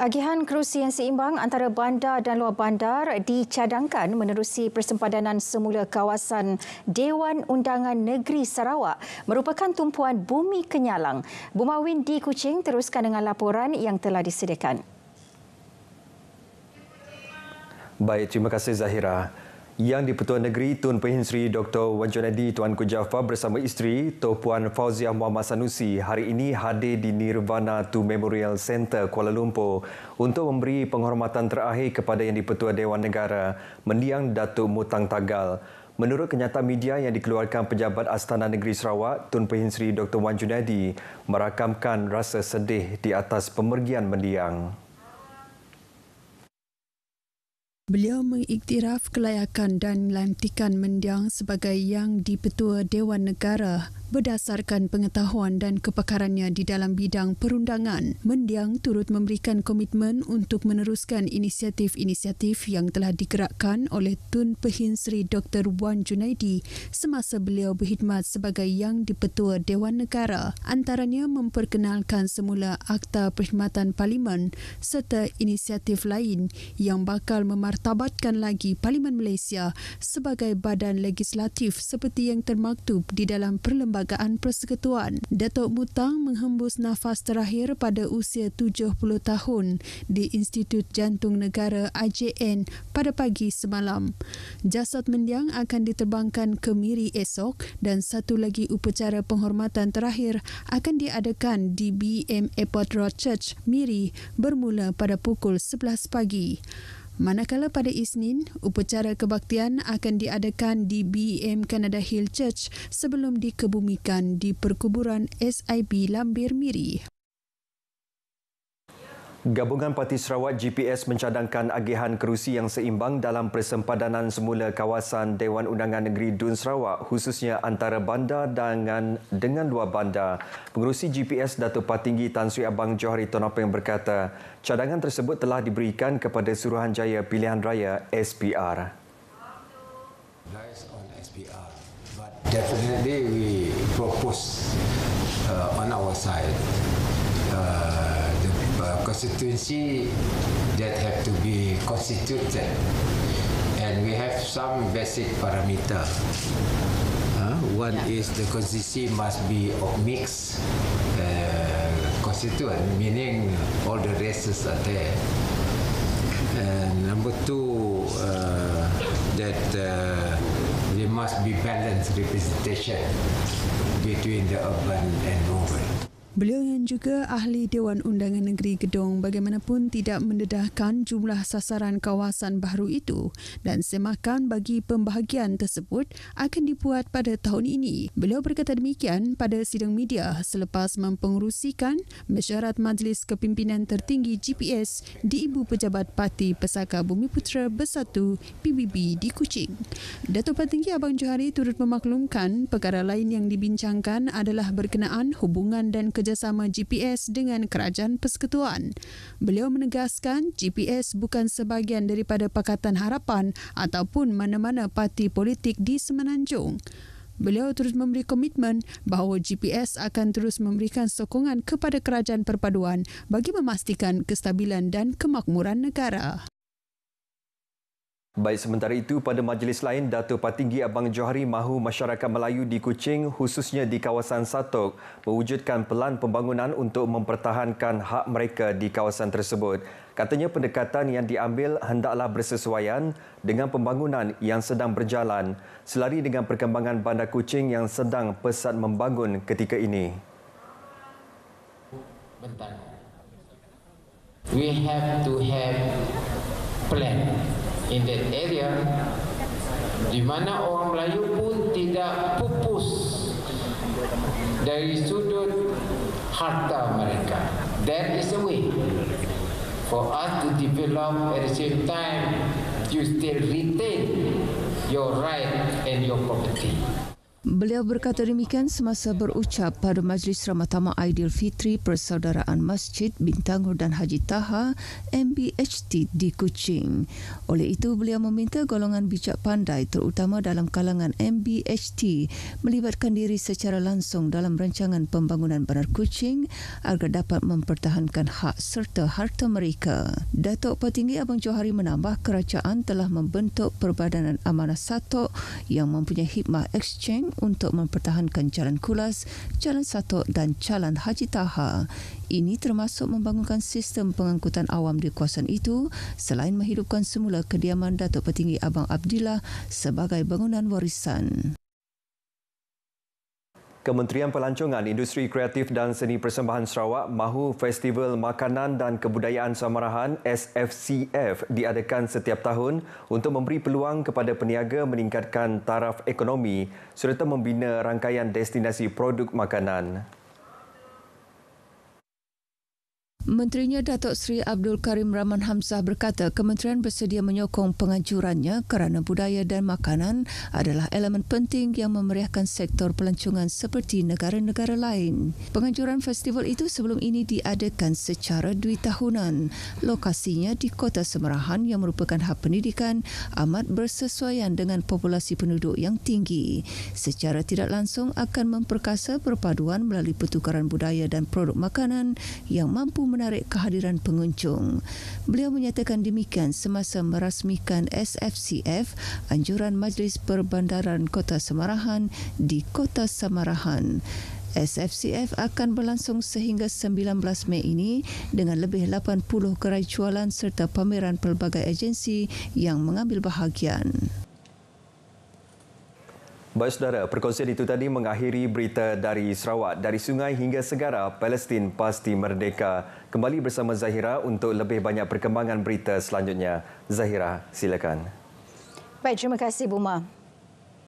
Agihan kerusi yang seimbang antara bandar dan luar bandar dicadangkan menerusi persempadanan semula kawasan Dewan Undangan Negeri Sarawak merupakan tumpuan bumi kenyalang. Bumawin di Kuching teruskan dengan laporan yang telah disediakan. Baik, terima kasih Zahira. Yang di-Pertua Negeri Tun Perhin Sri Dr. Wan Junaidi Tuan Jaafar bersama isteri Toh Puan Fauziah Muhammad Sanusi hari ini hadir di Nirvana to Memorial Center Kuala Lumpur untuk memberi penghormatan terakhir kepada yang di-Pertua Dewan Negara mendiang Datuk Mutang Tagal. Menurut kenyataan media yang dikeluarkan Pejabat Astana Negeri Sarawak, Tun Perhin Sri Dr. Wan Junaidi merakamkan rasa sedih di atas pemergian mendiang. Beliau mengiktiraf kelayakan dan lantikan mendiang sebagai yang di-Petua Dewan Negara Berdasarkan pengetahuan dan kepakarannya di dalam bidang perundangan, Mendiang turut memberikan komitmen untuk meneruskan inisiatif-inisiatif yang telah digerakkan oleh Tun Pehin Sri Dr. Wan Junaidi semasa beliau berkhidmat sebagai Yang Dipertua Dewan Negara. Antaranya memperkenalkan semula Akta Perkhidmatan Parlimen serta inisiatif lain yang bakal memartabatkan lagi Parlimen Malaysia sebagai badan legislatif seperti yang termaktub di dalam perlembagaan Perlembagaan Persekutuan. Datuk Mutang menghembus nafas terakhir pada usia 70 tahun di Institut Jantung Negara IJN pada pagi semalam. Jasad mendiang akan diterbangkan ke Miri esok dan satu lagi upacara penghormatan terakhir akan diadakan di BM Airport Road Church, Miri bermula pada pukul 11 pagi. Manakala pada Isnin, upacara kebaktian akan diadakan di BM Canada Hill Church sebelum dikebumikan di perkuburan SIB Lambir Miri. Gabungan Parti Sarawak GPS mencadangkan agihan kerusi yang seimbang dalam persempadanan semula kawasan Dewan Undangan Negeri Dun Sarawak khususnya antara bandar dengan dengan luar bandar. Pengerusi GPS Datuk Patinggi Tan Sri Abang Johari Tonopeng berkata, cadangan tersebut telah diberikan kepada Suruhanjaya Pilihan Raya SPR. Guys on SPR. But definitely we propose uh, on our side. Uh, constituency that have to be constituted and we have some basic parameter uh, one yeah. is the constituency must be of mixed uh, constituent meaning all the races are there and number two uh, that uh, there must be balanced representation between the urban and rural Beliau yang juga ahli Dewan Undangan Negeri Gedong bagaimanapun tidak mendedahkan jumlah sasaran kawasan baru itu dan semakan bagi pembahagian tersebut akan dibuat pada tahun ini. Beliau berkata demikian pada sidang media selepas mempengerusikan mesyuarat Majlis Kepimpinan Tertinggi GPS di Ibu Pejabat Parti Pesaka Bumi Putera Bersatu PBB di Kuching. Datuk Patinggi Abang Johari turut memaklumkan perkara lain yang dibincangkan adalah berkenaan hubungan dan ke- kerjasama GPS dengan kerajaan persekutuan. Beliau menegaskan GPS bukan sebahagian daripada Pakatan Harapan ataupun mana-mana parti politik di Semenanjung. Beliau terus memberi komitmen bahawa GPS akan terus memberikan sokongan kepada kerajaan perpaduan bagi memastikan kestabilan dan kemakmuran negara. Baik sementara itu pada majlis lain Dato Patinggi Abang Johari mahu masyarakat Melayu di Kuching khususnya di kawasan Satok mewujudkan pelan pembangunan untuk mempertahankan hak mereka di kawasan tersebut. Katanya pendekatan yang diambil hendaklah bersesuaian dengan pembangunan yang sedang berjalan selari dengan perkembangan bandar Kuching yang sedang pesat membangun ketika ini. Bentar. We have to have plan in that area di mana orang Melayu pun tidak pupus dari sudut harta mereka. That is a way for us to develop at the same time you still retain your right and your property. Beliau berkata demikian semasa berucap pada Majlis Ramatama Aidilfitri Persaudaraan Masjid Bintangur dan Haji Taha MBHT di Kuching. Oleh itu, beliau meminta golongan bijak pandai terutama dalam kalangan MBHT melibatkan diri secara langsung dalam rancangan pembangunan Bandar Kuching agar dapat mempertahankan hak serta harta mereka. Datuk Petinggi Abang Johari menambah kerajaan telah membentuk perbadanan amanah satu yang mempunyai hikmah exchange untuk mempertahankan Jalan Kulas, Jalan Satok dan Jalan Haji Taha. Ini termasuk membangunkan sistem pengangkutan awam di kawasan itu selain menghidupkan semula kediaman Datuk Petinggi Abang Abdillah sebagai bangunan warisan. Kementerian Pelancongan Industri Kreatif dan Seni Persembahan Sarawak mahu Festival Makanan dan Kebudayaan Samarahan SFCF diadakan setiap tahun untuk memberi peluang kepada peniaga meningkatkan taraf ekonomi serta membina rangkaian destinasi produk makanan. Menterinya Datuk Seri Abdul Karim Rahman Hamzah berkata kementerian bersedia menyokong penganjurannya kerana budaya dan makanan adalah elemen penting yang memeriahkan sektor pelancongan seperti negara-negara lain. Penganjuran festival itu sebelum ini diadakan secara dua tahunan. Lokasinya di Kota Semerahan yang merupakan hak pendidikan amat bersesuaian dengan populasi penduduk yang tinggi. Secara tidak langsung akan memperkasa perpaduan melalui pertukaran budaya dan produk makanan yang mampu menarik kehadiran pengunjung. Beliau menyatakan demikian semasa merasmikan SFCF, anjuran Majlis Perbandaran Kota Samarahan di Kota Samarahan. SFCF akan berlangsung sehingga 19 Mei ini dengan lebih 80 kerajualan serta pameran pelbagai agensi yang mengambil bahagian. Baik saudara, perkongsian itu tadi mengakhiri berita dari Sarawak dari sungai hingga segara Palestin pasti merdeka. Kembali bersama Zahira untuk lebih banyak perkembangan berita selanjutnya. Zahira, silakan. Baik, terima kasih Buma.